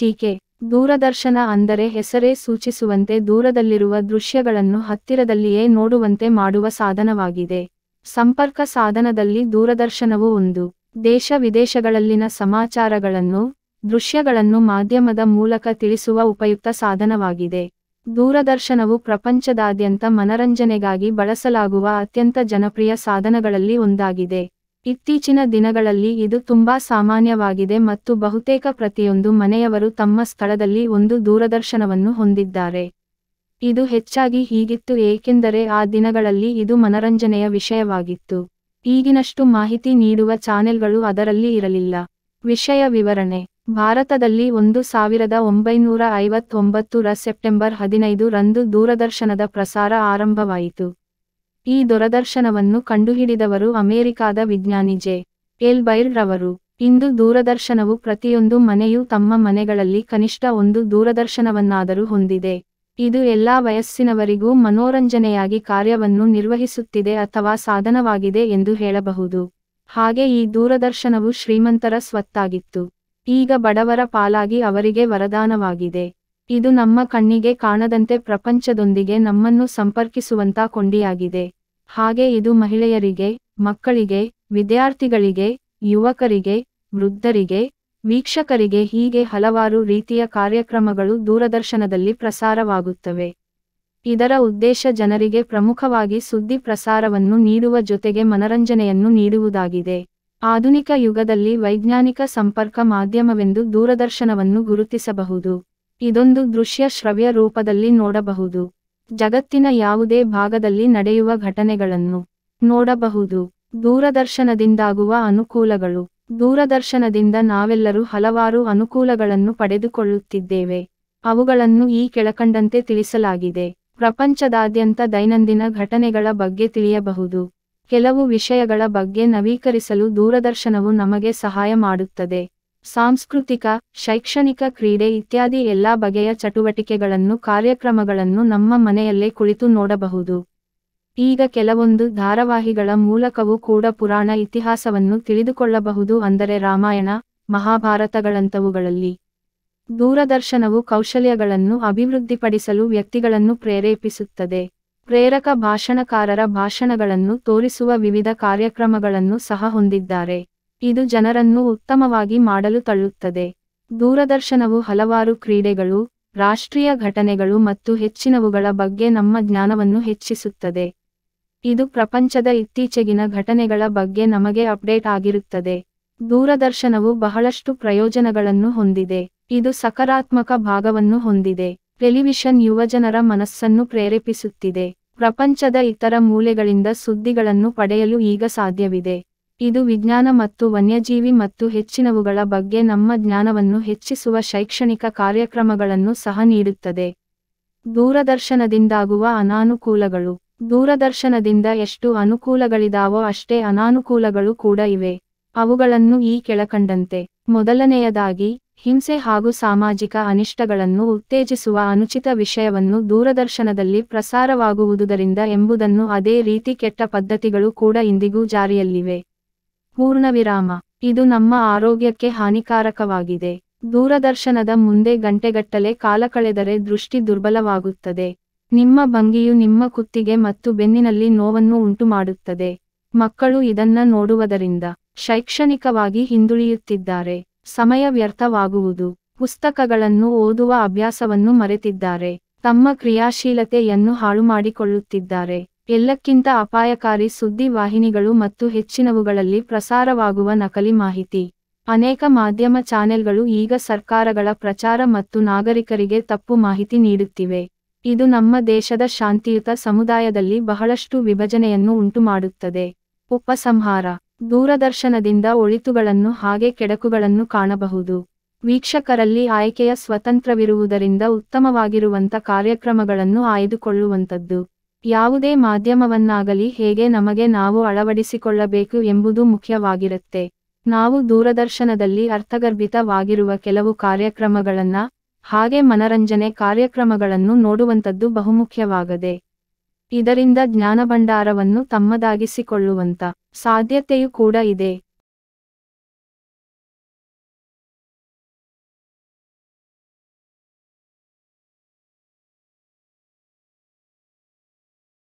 ಟೀಕೆ ದೂರದರ್ಶನ ಅಂದರೆ ಹೆಸರೇ ಸೂಚಿಸುವಂತೆ ದೂರದಲ್ಲಿರುವ ದೃಶ್ಯಗಳನ್ನು ಹತ್ತಿರದಲ್ಲಿಯೇ ನೋಡುವಂತೆ ಮಾಡುವ ಸಾಧನವಾಗಿದೆ ಸಂಪರ್ಕ ಸಾಧನದಲ್ಲಿ ದೂರದರ್ಶನವು ಒಂದು ದೇಶ ವಿದೇಶಗಳಲ್ಲಿನ ಸಮಾಚಾರಗಳನ್ನು ದೃಶ್ಯಗಳನ್ನು ಮಾಧ್ಯಮದ ಮೂಲಕ ತಿಳಿಸುವ ಉಪಯುಕ್ತ ಸಾಧನವಾಗಿದೆ ದೂರದರ್ಶನವು ಪ್ರಪಂಚದಾದ್ಯಂತ ಮನರಂಜನೆಗಾಗಿ ಬಳಸಲಾಗುವ ಅತ್ಯಂತ ಜನಪ್ರಿಯ ಸಾಧನಗಳಲ್ಲಿ ಒಂದಾಗಿದೆ ಇತ್ತೀಚಿನ ದಿನಗಳಲ್ಲಿ ಇದು ತುಂಬಾ ಸಾಮಾನ್ಯವಾಗಿದೆ ಮತ್ತು ಬಹುತೇಕ ಪ್ರತಿಯೊಂದು ಮನೆಯವರು ತಮ್ಮ ಸ್ಥಳದಲ್ಲಿ ಒಂದು ದೂರದರ್ಶನವನ್ನು ಹೊಂದಿದ್ದಾರೆ ಇದು ಹೆಚ್ಚಾಗಿ ಹೀಗಿತ್ತು ಏಕೆಂದರೆ ಆ ದಿನಗಳಲ್ಲಿ ಇದು ಮನರಂಜನೆಯ ವಿಷಯವಾಗಿತ್ತು ಈಗಿನಷ್ಟು ಮಾಹಿತಿ ನೀಡುವ ಚಾನೆಲ್ಗಳು ಅದರಲ್ಲಿ ಇರಲಿಲ್ಲ ವಿಷಯ ವಿವರಣೆ ಭಾರತದಲ್ಲಿ ಒಂದು ಸಾವಿರದ ಒಂಬೈನೂರ ಒಂಬತ್ತು ರ ಸೆಪ್ಟೆಂಬರ್ ಹದಿನೈದು ರಂದು ದೂರದರ್ಶನದ ಪ್ರಸಾರ ಆರಂಭವಾಯಿತು ಈ ದೂರದರ್ಶನವನ್ನು ಕಂಡುಹಿಡಿದವರು ಅಮೆರಿಕಾದ ವಿಜ್ಞಾನಿ ಜೆ ಎಲ್ ಬೈರ್ ರವರು ಇಂದು ದೂರದರ್ಶನವು ಪ್ರತಿಯೊಂದು ಮನೆಯೂ ತಮ್ಮ ಮನೆಗಳಲ್ಲಿ ಕನಿಷ್ಠ ಒಂದು ದೂರದರ್ಶನವನ್ನಾದರೂ ಹೊಂದಿದೆ ಇದು ಎಲ್ಲಾ ವಯಸ್ಸಿನವರಿಗೂ ಮನೋರಂಜನೆಯಾಗಿ ಕಾರ್ಯವನ್ನು ನಿರ್ವಹಿಸುತ್ತಿದೆ ಅಥವಾ ಸಾಧನವಾಗಿದೆ ಎಂದು ಹೇಳಬಹುದು ಹಾಗೆ ಈ ದೂರದರ್ಶನವು ಶ್ರೀಮಂತರ ಸ್ವತ್ತಾಗಿತ್ತು ಈಗ ಬಡವರ ಪಾಲಾಗಿ ಅವರಿಗೆ ವರದಾನವಾಗಿದೆ ಇದು ನಮ್ಮ ಕಣ್ಣಿಗೆ ಕಾಣದಂತೆ ಪ್ರಪಂಚದೊಂದಿಗೆ ನಮ್ಮನ್ನು ಸಂಪರ್ಕಿಸುವಂತ ಕೊಂಡಿಯಾಗಿದೆ ಹಾಗೆ ಇದು ಮಹಿಳೆಯರಿಗೆ ಮಕ್ಕಳಿಗೆ ವಿದ್ಯಾರ್ಥಿಗಳಿಗೆ ಯುವಕರಿಗೆ ವೃದ್ಧರಿಗೆ ವೀಕ್ಷಕರಿಗೆ ಹೀಗೆ ಹಲವಾರು ರೀತಿಯ ಕಾರ್ಯಕ್ರಮಗಳು ದೂರದರ್ಶನದಲ್ಲಿ ಪ್ರಸಾರವಾಗುತ್ತವೆ ಇದರ ಉದ್ದೇಶ ಜನರಿಗೆ ಪ್ರಮುಖವಾಗಿ ಸುದ್ದಿ ಪ್ರಸಾರವನ್ನು ನೀಡುವ ಜೊತೆಗೆ ಮನರಂಜನೆಯನ್ನು ನೀಡುವುದಾಗಿದೆ ಆಧುನಿಕ ಯುಗದಲ್ಲಿ ವೈಜ್ಞಾನಿಕ ಸಂಪರ್ಕ ಮಾಧ್ಯಮವೆಂದು ದೂರದರ್ಶನವನ್ನು ಗುರುತಿಸಬಹುದು ಇದೊಂದು ದೃಶ್ಯ ಶ್ರವ್ಯ ರೂಪದಲ್ಲಿ ನೋಡಬಹುದು ಜಗತ್ತಿನ ಯಾವುದೇ ಭಾಗದಲ್ಲಿ ನಡೆಯುವ ಘಟನೆಗಳನ್ನು ನೋಡಬಹುದು ದೂರದರ್ಶನದಿಂದಾಗುವ ಅನುಕೂಲಗಳು ದೂರದರ್ಶನದಿಂದ ನಾವೆಲ್ಲರೂ ಹಲವಾರು ಅನುಕೂಲಗಳನ್ನು ಪಡೆದುಕೊಳ್ಳುತ್ತಿದ್ದೇವೆ ಅವುಗಳನ್ನು ಈ ಕೆಳಕಂಡಂತೆ ತಿಳಿಸಲಾಗಿದೆ ಪ್ರಪಂಚದಾದ್ಯಂತ ದೈನಂದಿನ ಘಟನೆಗಳ ಬಗ್ಗೆ ತಿಳಿಯಬಹುದು ಕೆಲವು ವಿಷಯಗಳ ಬಗ್ಗೆ ನವೀಕರಿಸಲು ದೂರದರ್ಶನವು ನಮಗೆ ಸಹಾಯ ಮಾಡುತ್ತದೆ ಸಾಂಸ್ಕೃತಿಕ, ಶೈಕ್ಷಣಿಕ ಕ್ರೀಡೆ ಇತ್ಯಾದಿ ಎಲ್ಲಾ ಬಗೆಯ ಚಟುವಟಿಕೆಗಳನ್ನು ಕಾರ್ಯಕ್ರಮಗಳನ್ನು ನಮ್ಮ ಮನೆಯಲ್ಲೇ ಕುಳಿತು ನೋಡಬಹುದು. ಈಗ ಕೆಲವೊಂದು ಧಾರಾವಾಹಿಗಳ ಮೂಲಕವೂ ಕೂಡ ಪುರಾಣ ಇತಿಹಾಸವನ್ನು ತಿಳಿದುಕೊಳ್ಳಬಹುದು ಅಂದರೆ ರಾಮಾಯಣ, ಮಹಾಭಾರತಗಳಂತವುಗಳಲ್ಲಿ. ದೂರದರ್ಶನವು ಕೌಶಲ್ಯಗಳನ್ನು ಅಭಿವೃದ್ಧಿಪಡಿಸಲು ವ್ಯಕ್ತಿಗಳನ್ನು ಪ್ರೇರೇಪಿಸುತ್ತದೆ. ಪ್ರೇರಕ ಭಾಷಣಕಾರರ ಭಾಷಣಗಳನ್ನು ತೋರಿಸುವ ವಿವಿಧ ಕಾರ್ಯಕ್ರಮಗಳನ್ನು ಸಹ ಹೊಂದಿದ್ದಾರೆ. ಇದು ಜನರನ್ನು ಉತ್ತಮವಾಗಿ ಮಾಡಲು ತಳ್ಳುತ್ತದೆ ದೂರದರ್ಶನವು ಹಲವಾರು ಕ್ರೀಡೆಗಳು ರಾಷ್ಟ್ರೀಯ ಘಟನೆಗಳು ಮತ್ತು ಹೆಚ್ಚಿನವುಗಳ ಬಗ್ಗೆ ನಮ್ಮ ಜ್ಞಾನವನ್ನು ಹೆಚ್ಚಿಸುತ್ತದೆ ಇದು ಪ್ರಪಂಚದ ಇತ್ತೀಚೆಗಿನ ಘಟನೆಗಳ ಬಗ್ಗೆ ನಮಗೆ ಅಪ್ಡೇಟ್ ಆಗಿರುತ್ತದೆ ದೂರದರ್ಶನವು ಬಹಳಷ್ಟು ಪ್ರಯೋಜನಗಳನ್ನು ಹೊಂದಿದೆ ಇದು ಸಕಾರಾತ್ಮಕ ಭಾಗವನ್ನು ಹೊಂದಿದೆ ಟೆಲಿವಿಷನ್ ಯುವಜನರ ಮನಸ್ಸನ್ನು ಪ್ರೇರೇಪಿಸುತ್ತಿದೆ ಪ್ರಪಂಚದ ಇತರ ಮೂಲೆಗಳಿಂದ ಸುದ್ದಿಗಳನ್ನು ಪಡೆಯಲು ಈಗ ಸಾಧ್ಯವಿದೆ ಇದು ವಿಜ್ಞಾನ ಮತ್ತು ವನ್ಯಜೀವಿ ಮತ್ತು ಹೆಚ್ಚಿನವುಗಳ ಬಗ್ಗೆ ನಮ್ಮ ಜ್ಞಾನವನ್ನು ಹೆಚ್ಚಿಸುವ ಶೈಕ್ಷಣಿಕ ಕಾರ್ಯಕ್ರಮಗಳನ್ನು ಸಹ ನೀಡುತ್ತದೆ ದೂರದರ್ಶನದಿಂದಾಗುವ ಅನಾನುಕೂಲಗಳು ದೂರದರ್ಶನದಿಂದ ಎಷ್ಟು ಅನುಕೂಲಗಳಿದಾವೋ ಅಷ್ಟೇ ಅನಾನುಕೂಲಗಳು ಕೂಡ ಇವೆ ಅವುಗಳನ್ನು ಈ ಕೆಳಕಂಡಂತೆ ಮೊದಲನೆಯದಾಗಿ ಹಿಂಸೆ ಹಾಗೂ ಸಾಮಾಜಿಕ ಅನಿಷ್ಟಗಳನ್ನು ಉತ್ತೇಜಿಸುವ ಅನುಚಿತ ವಿಷಯವನ್ನು ದೂರದರ್ಶನದಲ್ಲಿ ಪ್ರಸಾರವಾಗುವುದರಿಂದ ಎಂಬುದನ್ನು ಅದೇ ರೀತಿ ಕೆಟ್ಟ ಪದ್ಧತಿಗಳು ಕೂಡ ಇಂದಿಗೂ ಜಾರಿಯಲ್ಲಿವೆ ಪೂರ್ಣವಿರಾಮ ಇದು ನಮ್ಮ ಆರೋಗ್ಯಕ್ಕೆ ಹಾನಿಕಾರಕವಾಗಿದೆ ದೂರದರ್ಶನದ ಮುಂದೆ ಗಂಟೆಗಟ್ಟಲೆ ಕಾಲ ಕಳೆದರೆ ದೃಷ್ಟಿ ದುರ್ಬಲವಾಗುತ್ತದೆ ನಿಮ್ಮ ಭಂಗಿಯು ನಿಮ್ಮ ಕುತ್ತಿಗೆ ಮತ್ತು ಬೆನ್ನಿನಲ್ಲಿ ನೋವನ್ನು ಉಂಟುಮಾಡುತ್ತದೆ ಮಕ್ಕಳು ಇದನ್ನ ನೋಡುವುದರಿಂದ ಶೈಕ್ಷಣಿಕವಾಗಿ ಹಿಂದುಳಿಯುತ್ತಿದ್ದಾರೆ ಸಮಯ ವ್ಯರ್ಥವಾಗುವುದು ಪುಸ್ತಕಗಳನ್ನು ಓದುವ ಅಭ್ಯಾಸವನ್ನು ಮರೆತಿದ್ದಾರೆ ತಮ್ಮ ಕ್ರಿಯಾಶೀಲತೆಯನ್ನು ಮಾಡಿಕೊಳ್ಳುತ್ತಿದ್ದಾರೆ ಎಲ್ಲಕ್ಕಿಂತ ಅಪಾಯಕಾರಿ ಸುದ್ದಿ ವಾಹಿನಿಗಳು ಮತ್ತು ಹೆಚ್ಚಿನವುಗಳಲ್ಲಿ ಪ್ರಸಾರವಾಗುವ ನಕಲಿ ಮಾಹಿತಿ ಅನೇಕ ಮಾಧ್ಯಮ ಚಾನೆಲ್ಗಳು ಈಗ ಸರ್ಕಾರಗಳ ಪ್ರಚಾರ ಮತ್ತು ನಾಗರಿಕರಿಗೆ ತಪ್ಪು ಮಾಹಿತಿ ನೀಡುತ್ತಿವೆ ಇದು ನಮ್ಮ ದೇಶದ ಶಾಂತಿಯುತ ಸಮುದಾಯದಲ್ಲಿ ಬಹಳಷ್ಟು ವಿಭಜನೆಯನ್ನು ಉಂಟುಮಾಡುತ್ತದೆ ಉಪಸಂಹಾರ ದೂರದರ್ಶನದಿಂದ ಒಳಿತುಗಳನ್ನು ಹಾಗೆ ಕೆಡಕುಗಳನ್ನು ಕಾಣಬಹುದು ವೀಕ್ಷಕರಲ್ಲಿ ಆಯ್ಕೆಯ ಸ್ವತಂತ್ರವಿರುವುದರಿಂದ ಉತ್ತಮವಾಗಿರುವಂಥ ಕಾರ್ಯಕ್ರಮಗಳನ್ನು ಆಯ್ದುಕೊಳ್ಳುವಂಥದ್ದು ಯಾವುದೇ ಮಾಧ್ಯಮವನ್ನಾಗಲಿ ಹೇಗೆ ನಮಗೆ ನಾವು ಅಳವಡಿಸಿಕೊಳ್ಳಬೇಕು ಎಂಬುದು ಮುಖ್ಯವಾಗಿರುತ್ತೆ ನಾವು ದೂರದರ್ಶನದಲ್ಲಿ ಅರ್ಥಗರ್ಭಿತವಾಗಿರುವ ಕೆಲವು ಕಾರ್ಯಕ್ರಮಗಳನ್ನ ಹಾಗೆ ಮನರಂಜನೆ ಕಾರ್ಯಕ್ರಮಗಳನ್ನು ನೋಡುವಂಥದ್ದು ಬಹುಮುಖ್ಯವಾಗದೆ ಇದರಿಂದ ಜ್ಞಾನಭಂಡಾರವನ್ನು ತಮ್ಮದಾಗಿಸಿಕೊಳ್ಳುವಂಥ ಸಾಧ್ಯತೆಯೂ ಕೂಡ ಇದೆ